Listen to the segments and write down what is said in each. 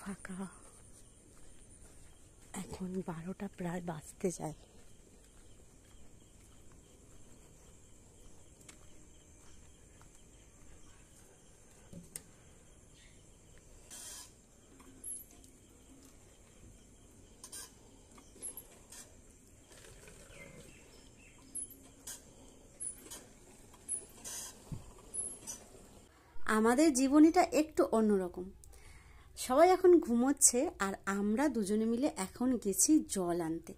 ফাঁকা এখন বারোটা প্রায় বাঁচতে যায় আমাদের জীবনীটা একটু অন্যরকম সবাই এখন ঘুমোচ্ছে আর আমরা দুজনে মিলে এখন গেছি জল আনতে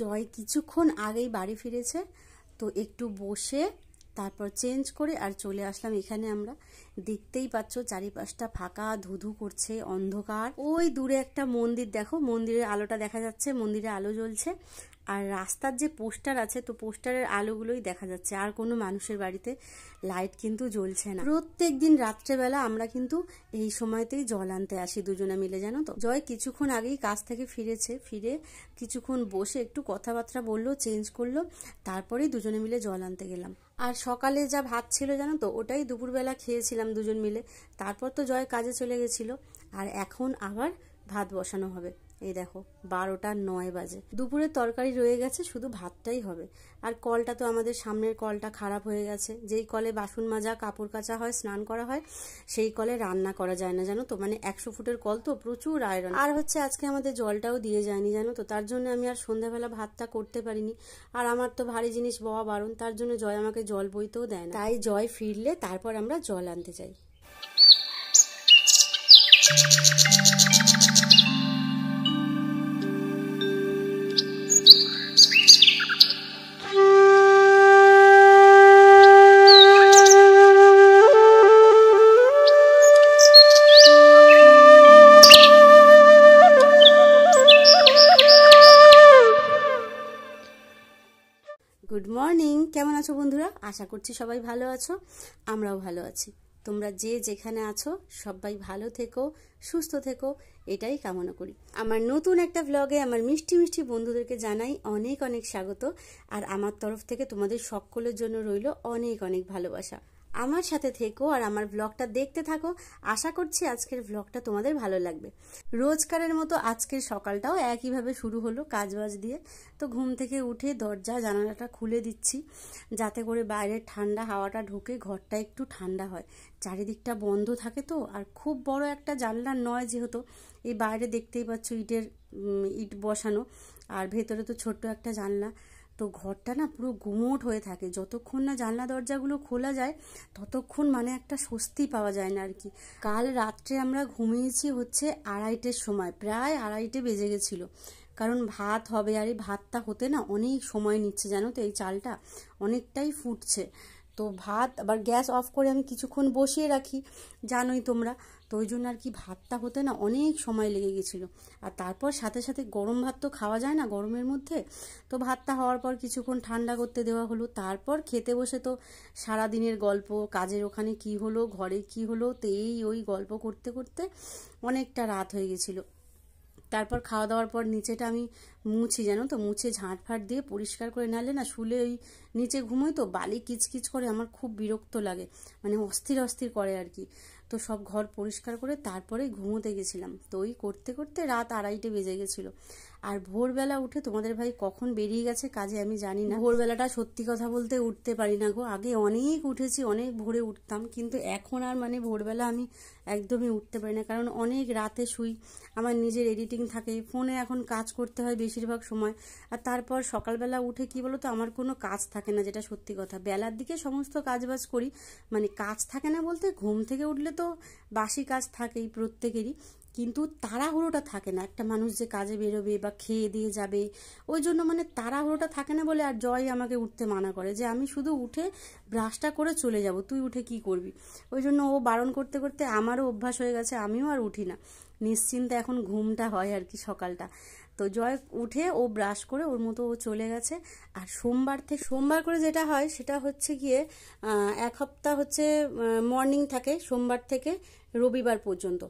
জয় কিছুক্ষণ আগেই বাড়ি ফিরেছে তো একটু বসে তারপর চেঞ্জ করে আর চলে আসলাম এখানে আমরা দেখতেই পাচ্ছ চারিপাশটা ফাঁকা ধুধু করছে অন্ধকার ওই দূরে একটা মন্দির দেখো মন্দিরের আলোটা দেখা যাচ্ছে মন্দিরে আলো জ্বলছে আর রাস্তার যে পোস্টার আছে তো পোস্টারের আলোগুলোই দেখা যাচ্ছে আর কোনো মানুষের বাড়িতে লাইট কিন্তু জ্বলছে না প্রত্যেক দিন রাত্রেবেলা আমরা কিন্তু এই সময়তেই জল আনতে আসি দুজনে মিলে জানো তো জয় কিছুক্ষণ আগেই কাজ থেকে ফিরেছে ফিরে কিছুক্ষণ বসে একটু কথাবার্তা বললো চেঞ্জ করলো তারপরেই দুজনে মিলে জল আনতে গেলাম আর সকালে যা ভাত ছিল জানো তো ওটাই দুপুরবেলা খেয়েছিলাম দুজন মিলে তারপর তো জয় কাজে চলে গেছিলো আর এখন আবার ভাত বসানো হবে এই দেখো বারোটা নয় বাজে দুপুরে তরকারি রয়ে গেছে শুধু ভাতটাই হবে আর কলটা তো আমাদের সামনের কলটা খারাপ হয়ে গেছে যেই কলে বাসন মাজা কাপড় কাচা হয় স্নান করা হয় সেই কলে রান্না করা যায় না জানো তো মানে একশো ফুটের কল তো প্রচুর আয়রন আর হচ্ছে আজকে আমাদের জলটাও দিয়ে যায়নি জানো তো তার জন্য আমি আর সন্ধ্যাবেলা ভাতটা করতে পারিনি আর আমার তো ভারী জিনিস বওয়া বারণ তার জন্য জয় আমাকে জল বইতেও দেয় না তাই জয় ফিরলে তারপর আমরা জল আনতে যাই আশা করছি সবাই ভালো আছো আমরাও ভালো আছি তোমরা যে যেখানে আছো সবাই ভালো থেকো সুস্থ থেকো এটাই কামনা করি আমার নতুন একটা ভ্লগে আমার মিষ্টি মিষ্টি বন্ধুদেরকে জানাই অনেক অনেক স্বাগত আর আমার তরফ থেকে তোমাদের সকলের জন্য রইল অনেক অনেক ভালোবাসা আমার সাথে থেকো আর আমার ব্লগটা দেখতে থাকো আশা করছি আজকের ব্লগটা তোমাদের ভালো লাগবে রোজকারের মতো আজকের সকালটাও একইভাবে শুরু হলো কাজবাজ দিয়ে তো ঘুম থেকে উঠে দরজা জানালাটা খুলে দিচ্ছি যাতে করে বাইরের ঠান্ডা হাওয়াটা ঢুকে ঘরটা একটু ঠান্ডা হয় চারিদিকটা বন্ধ থাকে তো আর খুব বড় একটা জানলা নয় যেহেতু এই বাইরে দেখতেই পাচ্ছ ইটের ইট বসানো আর ভেতরে তো ছোট্ট একটা জানলা তো ঘরটা না পুরো গুমোট হয়ে থাকে যতক্ষণ না জানলা দরজাগুলো খোলা যায় ততক্ষণ মানে একটা স্বস্তি পাওয়া যায় না আর কি কাল রাত্রে আমরা ঘুমিয়েছি হচ্ছে আড়াইটের সময় প্রায় আড়াইটে বেজে গেছিলো কারণ ভাত হবে আর এই ভাতটা হতে না অনেক সময় নিচ্ছে জানো তো এই চালটা অনেকটাই ফুটছে তো ভাত আবার গ্যাস অফ করে আমি কিছুক্ষণ বসিয়ে রাখি জানোই তোমরা তো ওই জন্য আর কি ভাতটা হতে না অনেক সময় লেগে গেছিলো আর তারপর সাথে সাথে গরম ভাত তো খাওয়া যায় না গরমের মধ্যে তো ভাতটা হওয়ার পর কিছুক্ষণ ঠান্ডা করতে দেওয়া হলো তারপর খেতে বসে তো সারা দিনের গল্প কাজের ওখানে কি হলো ঘরে কি হলো তো এই ওই গল্প করতে করতে অনেকটা রাত হয়ে গেছিলো তারপর খাওয়া দাওয়ার পর নিচেটা আমি মুছি জানো তো মুছে ঝাঁট ফাঁট দিয়ে পরিষ্কার করে নালে না শুলে ওই নিচে ঘুমোই তো বালি কিচকিচ করে আমার খুব বিরক্ত লাগে মানে অস্থির অস্থির করে আর কি তো সব ঘর পরিষ্কার করে তারপরে ঘুমোতে গেছিলাম তো ওই করতে করতে রাত আড়াইটে বেজে গেছিলো আর ভোরবেলা উঠে তোমাদের ভাই কখন বেরিয়ে গেছে কাজে আমি জানি না ভোরবেলাটা সত্যি কথা বলতে উঠতে পারি না গো আগে অনেক উঠেছি অনেক ভোরে উঠতাম কিন্তু এখন আর মানে ভোরবেলা আমি একদমই উঠতে পারি না কারণ অনেক রাতে শুই আমার নিজের এডিটিং থাকে ফোনে এখন কাজ করতে হয় বেশিরভাগ সময় আর তারপর সকালবেলা উঠে কি বলো তো আমার কোনো কাজ থাকে না যেটা সত্যি কথা বেলার দিকে সমস্ত কাজবাজ করি মানে কাজ থাকে না বলতে ঘুম থেকে উঠলে তো বাসি কাজ থাকেই প্রত্যেকেরই কিন্তু তাড়াহুড়োটা থাকে না একটা মানুষ যে কাজে বেরোবে বা খেয়ে দিয়ে যাবে ওই জন্য মানে তাড়াহুড়োটা থাকে না বলে আর জয় আমাকে উঠতে মানা করে যে আমি শুধু উঠে ব্রাশটা করে চলে যাব তুই উঠে কি করবি ওই জন্য ও বারণ করতে করতে আমারও অভ্যাস হয়ে গেছে আমিও আর উঠি না নিশ্চিন্তে এখন ঘুমটা হয় আর কি সকালটা তো জয় উঠে ও ব্রাশ করে ওর মতো ও চলে গেছে আর সোমবার থেকে সোমবার করে যেটা হয় সেটা হচ্ছে গিয়ে এক হপ্তাহ হচ্ছে মর্নিং থাকে সোমবার থেকে রবিবার পর্যন্ত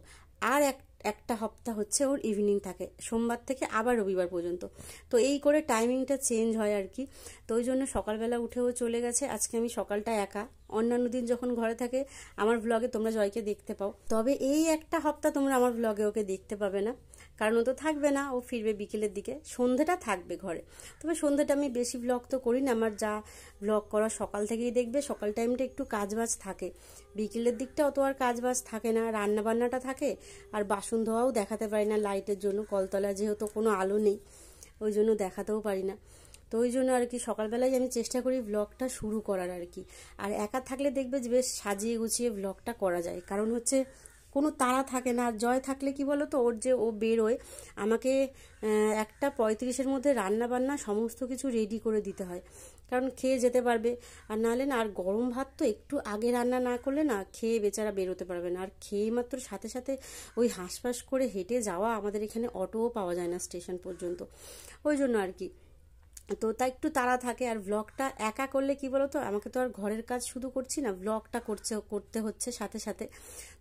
আর এক একটা হপ্তাহ হচ্ছে ওর ইভিনিং থাকে সোমবার থেকে আবার রবিবার পর্যন্ত তো এই করে টাইমিংটা চেঞ্জ হয় আর কি তো ওই জন্য সকালবেলা উঠেও চলে গেছে আজকে আমি সকালটা একা অন্যান্য দিন যখন ঘরে থাকে আমার ব্লগে তোমরা জয়কে দেখতে পাও তবে এই একটা হপ্তাহ তোমরা আমার ব্লগে ওকে দেখতে পাবে না কারণ ও তো থাকবে না ও ফিরবে বিকেলের দিকে সন্ধেটা থাকবে ঘরে তবে সন্ধেটা আমি বেশি ব্লগ তো করি না আমার যা ব্লগ করা সকাল থেকেই দেখবে সকাল টাইমটা একটু কাজবাজ থাকে বিকেলের দিকটা অত আর কাজবাজ থাকে না রান্না বান্নাটা থাকে আর বাসন ধোয়াও দেখাতে পারি না লাইটের জন্য কলতলা যেহেতু কোনো আলো নেই ওই জন্য দেখাতেও পারি না তো ওই জন্য আর কি সকালবেলায় আমি চেষ্টা করি ব্লগটা শুরু করার আর কি আর একা থাকলে দেখবে যে বেশ সাজিয়ে গুছিয়ে ব্লগটা করা যায় কারণ হচ্ছে কোনো তাড়া থাকে না আর জয় থাকলে কি বলো তো ওর যে ও বেরোয় আমাকে একটা পঁয়ত্রিশের মধ্যে রান্না বান্না সমস্ত কিছু রেডি করে দিতে হয় কারণ খেয়ে যেতে পারবে আর নাহলে না আর গরম ভাত তো একটু আগে রান্না না করলে না খেয়ে বেচারা বেরোতে পারবে না আর খেয়ে মাত্র সাথে সাথে ওই হাঁসফাঁস করে হেঁটে যাওয়া আমাদের এখানে অটোও পাওয়া যায় না স্টেশন পর্যন্ত ওই জন্য আর কি তো তা একটু তাড়া থাকে আর ব্লগটা একা করলে কি বলতো আমাকে তো আর ঘরের কাজ শুধু করছি না ব্লগটা করছে করতে হচ্ছে সাথে সাথে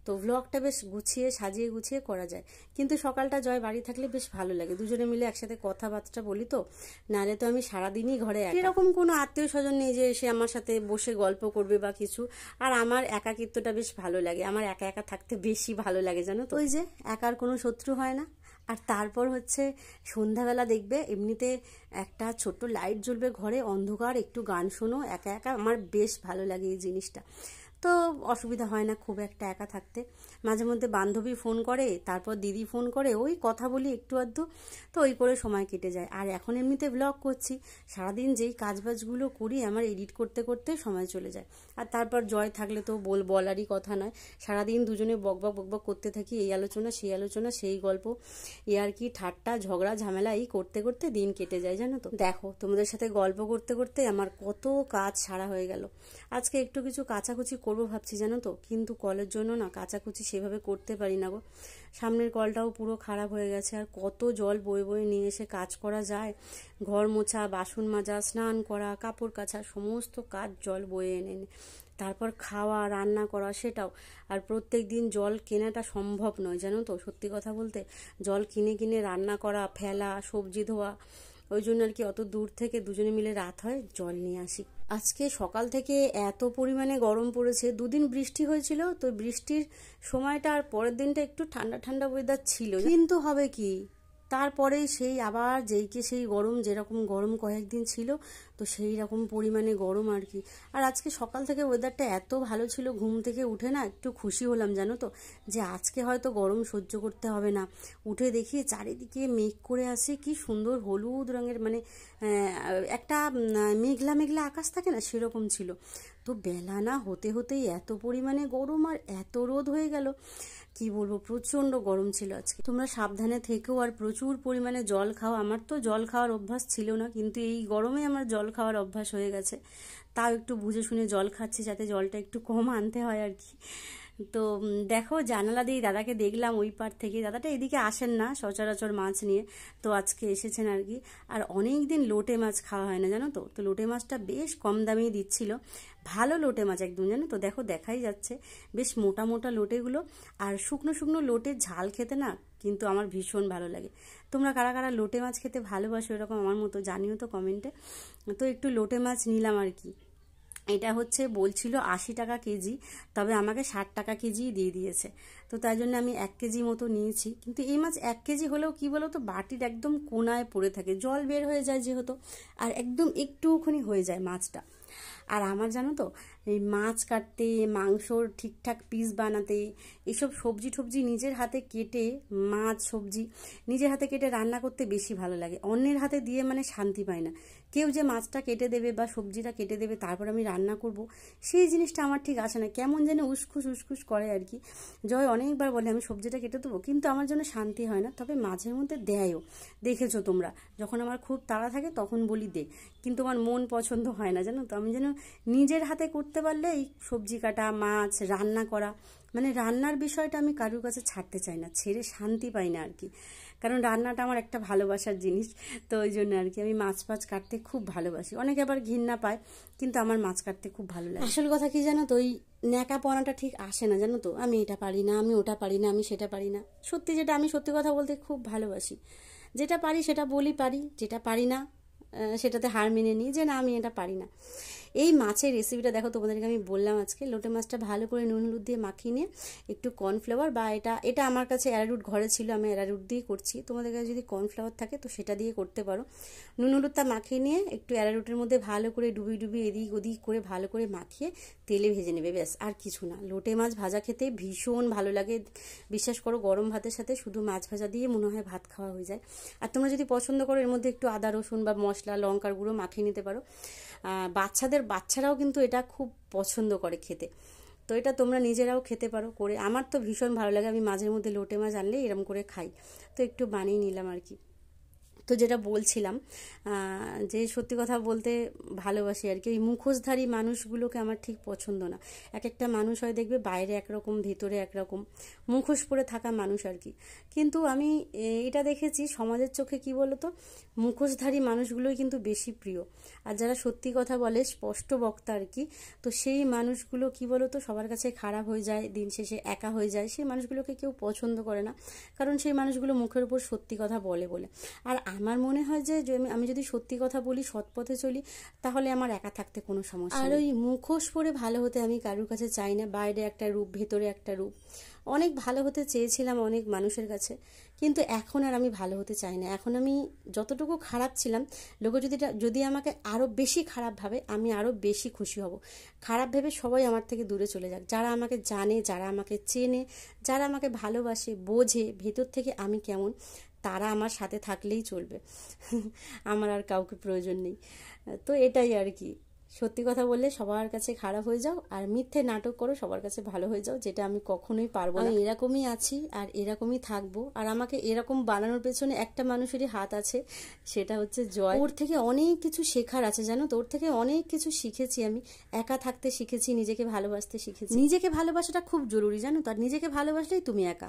তো ব্লগটা বেশ গুছিয়ে সাজিয়ে গুছিয়ে করা যায় কিন্তু সকালটা জয় বাড়ি থাকলে বেশ ভালো লাগে দুজনে মিলে একসাথে কথাবার্তা বলি তো নাহলে তো আমি সারাদিনই ঘরে এরকম কোনো আত্মীয় স্বজন নেই যে এসে আমার সাথে বসে গল্প করবে বা কিছু আর আমার একাকিত্বটা বেশ ভালো লাগে আমার একা একা থাকতে বেশি ভালো লাগে জানো তো ওই যে একার কোনো শত্রু হয় না আর তারপর হচ্ছে সন্ধ্যাবেলা দেখবে এমনিতে একটা ছোট্ট লাইট জ্বলবে ঘরে অন্ধকার একটু গান শোনো একা একা আমার বেশ ভালো লাগে এই জিনিসটা তো অসুবিধা হয় না খুব একটা একা থাকতে মাঝে মধ্যে বান্ধবী ফোন করে তারপর দিদি ফোন করে ওই কথা বলি একটু আধটু তো ওই করে সময় কেটে যায় আর এখন এমনিতে ব্লগ করছি সারাদিন যেই কাজবাজগুলো করি আমার এডিট করতে করতে সময় চলে যায় আর তারপর জয় থাকলে তো বল বলারই কথা নয় সারাদিন দুজনে বকবক বকবক করতে থাকি এই আলোচনা সেই আলোচনা সেই গল্প এ আর কি ঠাট্টা ঝগড়া ঝামেলা এই করতে করতে দিন কেটে যায় জানো তো দেখো তোমাদের সাথে গল্প করতে করতে আমার কত কাজ সারা হয়ে গেল আজকে একটু কিছু কাচাকুচি করবো ভাবছি জানো তো কিন্তু কলের জন্য না কাচাকুচি সেভাবে করতে পারি না গো সামনের কলটাও পুরো খারাপ হয়ে গেছে আর কত জল বয়ে বয়ে নিয়ে এসে কাজ করা যায় ঘর মোছা বাসন মাজা স্নান করা কাপড় কাছা সমস্ত কাজ জল বয়ে এনে তারপর খাওয়া রান্না করা সেটাও আর প্রত্যেক দিন জল কেনাটা সম্ভব নয় জানো তো সত্যি কথা বলতে জল কিনে কিনে রান্না করা ফেলা সবজি ধোয়া ওই জন্য আর কি অত দূর থেকে দুজনে মিলে রাত হয় জল নিয়ে আসি আজকে সকাল থেকে এত পরিমাণে গরম পড়েছে দুদিন বৃষ্টি হয়েছিল তো বৃষ্টির সময়টা আর পরের দিনটা একটু ঠান্ডা ঠান্ডা ওয়েদার ছিল কিন্তু হবে কি তারপরে সেই আবার যেইকে সেই গরম যেরকম গরম কয়েকদিন ছিল তো সেই রকম পরিমাণে গরম আর কি আর আজকে সকাল থেকে ওয়েদারটা এত ভালো ছিল ঘুম থেকে উঠে না একটু খুশি হলাম জানো তো যে আজকে হয়তো গরম সহ্য করতে হবে না উঠে দেখি চারিদিকে মেঘ করে আসে কি সুন্দর হলুদ রঙের মানে একটা মেঘলা মেঘলা আকাশ থাকে না সেরকম ছিল তো বেলা না হতে হতেই এত পরিমাণে গরম আর এত রোদ হয়ে গেল কি বলবো প্রচন্ড গরম ছিল আজকে তোমরা সাবধানে থেকেও আর প্রচুর পরিমাণে জল খাও আমার তো জল খাওয়ার অভ্যাস ছিল না কিন্তু এই গরমে আমার জল খাওয়ার অভ্যাস হয়ে গেছে তাও একটু বুঝে শুনে জল খাচ্ছি যাতে জলটা একটু কম আনতে হয় আর কি তো দেখো জানালা দিয়ে দাদাকে দেখলাম ওই পার থেকে দাদাটা এদিকে আসেন না সচরাচর মাছ নিয়ে তো আজকে এসেছেন আর কি আর অনেক দিন লোটে মাছ খাওয়া হয় না জানো তো তো লোটে মাছটা বেশ কম দামেই দিচ্ছিল ভালো লোটে মাছ একদম জানো তো দেখো দেখাই যাচ্ছে বেশ মোটা মোটা লোটেগুলো আর শুকনো শুকনো লোটে ঝাল খেতে না কিন্তু আমার ভীষণ ভালো লাগে তোমরা কারা কারা লোটে মাছ খেতে ভালোবাসো এরকম আমার মতো জানিও তো কমেন্টে তো একটু লোটে মাছ নিলাম আর কি এটা হচ্ছে বলছিল আশি টাকা কেজি তবে আমাকে ষাট টাকা কেজি দিয়ে দিয়েছে তো তাই জন্য আমি এক কেজি মতো নিয়েছি কিন্তু এই মাছ এক কেজি হলেও কি বলো তো বাটির একদম কোনায় পড়ে থাকে জল বের হয়ে যায় যেহেতু আর একদম একটুখানি হয়ে যায় মাছটা আর আমার জানো তো এই মাছ কাটতে মাংসর ঠিকঠাক পিস বানাতে এসব সবজি টবজি নিজের হাতে কেটে মাছ সবজি নিজের হাতে কেটে রান্না করতে বেশি ভালো লাগে অন্যের হাতে দিয়ে মানে শান্তি পায় না কেউ যে মাছটা কেটে দেবে বা সবজিটা কেটে দেবে তারপর আমি রান্না করব সেই জিনিসটা আমার ঠিক আসে না কেমন যেন উসখুস উসখুস করে আর কি জয় অনেকবার বলে আমি সবজিটা কেটে দেবো কিন্তু আমার জন্য শান্তি হয় না তবে মাঝের মধ্যে দেয়ও দেখেছো তোমরা যখন আমার খুব তাড়া থাকে তখন বলি দে কিন্তু আমার মন পছন্দ হয় না জানো তো আমি যেন নিজের হাতে করতে পারলে এই সবজি কাটা মাছ রান্না করা মানে রান্নার বিষয়টা আমি কারুর কাছে ছাড়তে চাই না ছেড়ে শান্তি পাই না আর কি কারণ রান্নাটা আমার একটা ভালোবাসার জিনিস তো ওই জন্য আর কি আমি মাছ ফাছ কাটতে খুব ভালোবাসি অনেকে আবার ঘৃণা পায় কিন্তু আমার মাছ কাটতে খুব ভালো লাগে আসল কথা কি জানো তো ওই ন্যাকা পড়াটা ঠিক আসে না জানো তো আমি এটা পারি না আমি ওটা পারি না আমি সেটা পারি না সত্যি যেটা আমি সত্যি কথা বলতে খুব ভালোবাসি যেটা পারি সেটা বলি পারি যেটা পারি না সেটাতে হার মেনে নিই যে না আমি এটা পারি না এই মাছের রেসিপিটা দেখো তোমাদেরকে আমি বললাম আজকে লোটে মাছটা ভালো করে নুন হলুদ দিয়ে মাখিয়ে নিয়ে একটু কর্নফ্লাওয়ার বা এটা এটা আমার কাছে অ্যারারুট ঘরে ছিল আমি অ্যারারুট দিয়ে করছি তোমাদের কাছে যদি কর্নফ্লাওয়ার থাকে তো সেটা দিয়ে করতে পারো নুন হলুদটা মাখিয়ে নিয়ে একটু অ্যারারুটের মধ্যে ভালো করে ডুবি ডুবি এদিক ওদিক করে ভালো করে মাখিয়ে তেলে ভেজে নেবে ব্যাস আর কিছু না লোটে মাছ ভাজা খেতে ভীষণ ভালো লাগে বিশ্বাস করো গরম ভাতের সাথে শুধু মাছ ভাজা দিয়ে মনে হয় ভাত খাওয়া হয়ে যায় আর তোমরা যদি পছন্দ করো এর মধ্যে একটু আদা রসুন বা মশলা লঙ্কার গুঁড়ো মাখিয়ে নিতে পারো বাচ্চাদের আমাদের বাচ্চারাও কিন্তু এটা খুব পছন্দ করে খেতে তো এটা তোমরা নিজেরাও খেতে পারো করে আমার তো ভীষণ ভালো লাগে আমি মাঝে মধ্যে লোটে মাছ আনলে এরম করে খাই তো একটু বানিয়ে নিলাম আর কি তো যেটা বলছিলাম যে সত্যি কথা বলতে ভালোবাসি আর কি ওই মুখোশধারী মানুষগুলোকে আমার ঠিক পছন্দ না এক একটা মানুষ হয় দেখবে বাইরে একরকম ভেতরে একরকম মুখোশ পরে থাকা মানুষ আর কি কিন্তু আমি এটা দেখেছি সমাজের চোখে কি বলতো মুখোশধারী মানুষগুলোই কিন্তু বেশি প্রিয় আর যারা সত্যি কথা বলে স্পষ্ট বক্তা আর কি তো সেই মানুষগুলো কি বলতো সবার কাছে খারাপ হয়ে যায় দিন শেষে একা হয়ে যায় সেই মানুষগুলোকে কেউ পছন্দ করে না কারণ সেই মানুষগুলো মুখের উপর সত্যি কথা বলে বলে আর আমার মনে হয় যে আমি যদি সত্যি কথা বলি সৎ পথে চলি তাহলে আমার একা থাকতে কোনো সমস্যা আর ওই মুখোশ পরে ভালো হতে আমি কারুর কাছে চাই না বাইরে একটা রূপ ভেতরে একটা রূপ অনেক ভালো হতে চেয়েছিলাম অনেক মানুষের কাছে কিন্তু এখন আর আমি ভালো হতে চাই না এখন আমি যতটুকু খারাপ ছিলাম লোকে যদি যদি আমাকে আরও বেশি খারাপ ভাবে আমি আরও বেশি খুশি হব খারাপ ভেবে সবাই আমার থেকে দূরে চলে যাক যারা আমাকে জানে যারা আমাকে চেনে যারা আমাকে ভালোবাসে বোঝে ভেতর থেকে আমি কেমন তারা আমার সাথে থাকলেই চলবে আমার আর কাউকে প্রয়োজন নেই তো এটাই আর কি সত্যি কথা বললে সবার কাছে খারাপ হয়ে যাও আর মিথ্যে নাটক করো সবার কাছে ভালো হয়ে যাও যেটা আমি কখনোই পারবো না এরকমই আছি আর এরকমই থাকবো আর আমাকে এরকম বানানোর পেছনে একটা মানুষেরই হাত আছে সেটা হচ্ছে জয় ওর থেকে অনেক কিছু শেখার আছে জানো তো ওর থেকে অনেক কিছু শিখেছি আমি একা থাকতে শিখেছি নিজেকে ভালোবাসতে শিখেছি নিজেকে ভালোবাসাটা খুব জরুরি জানো তো আর নিজেকে ভালোবাসলেই তুমি একা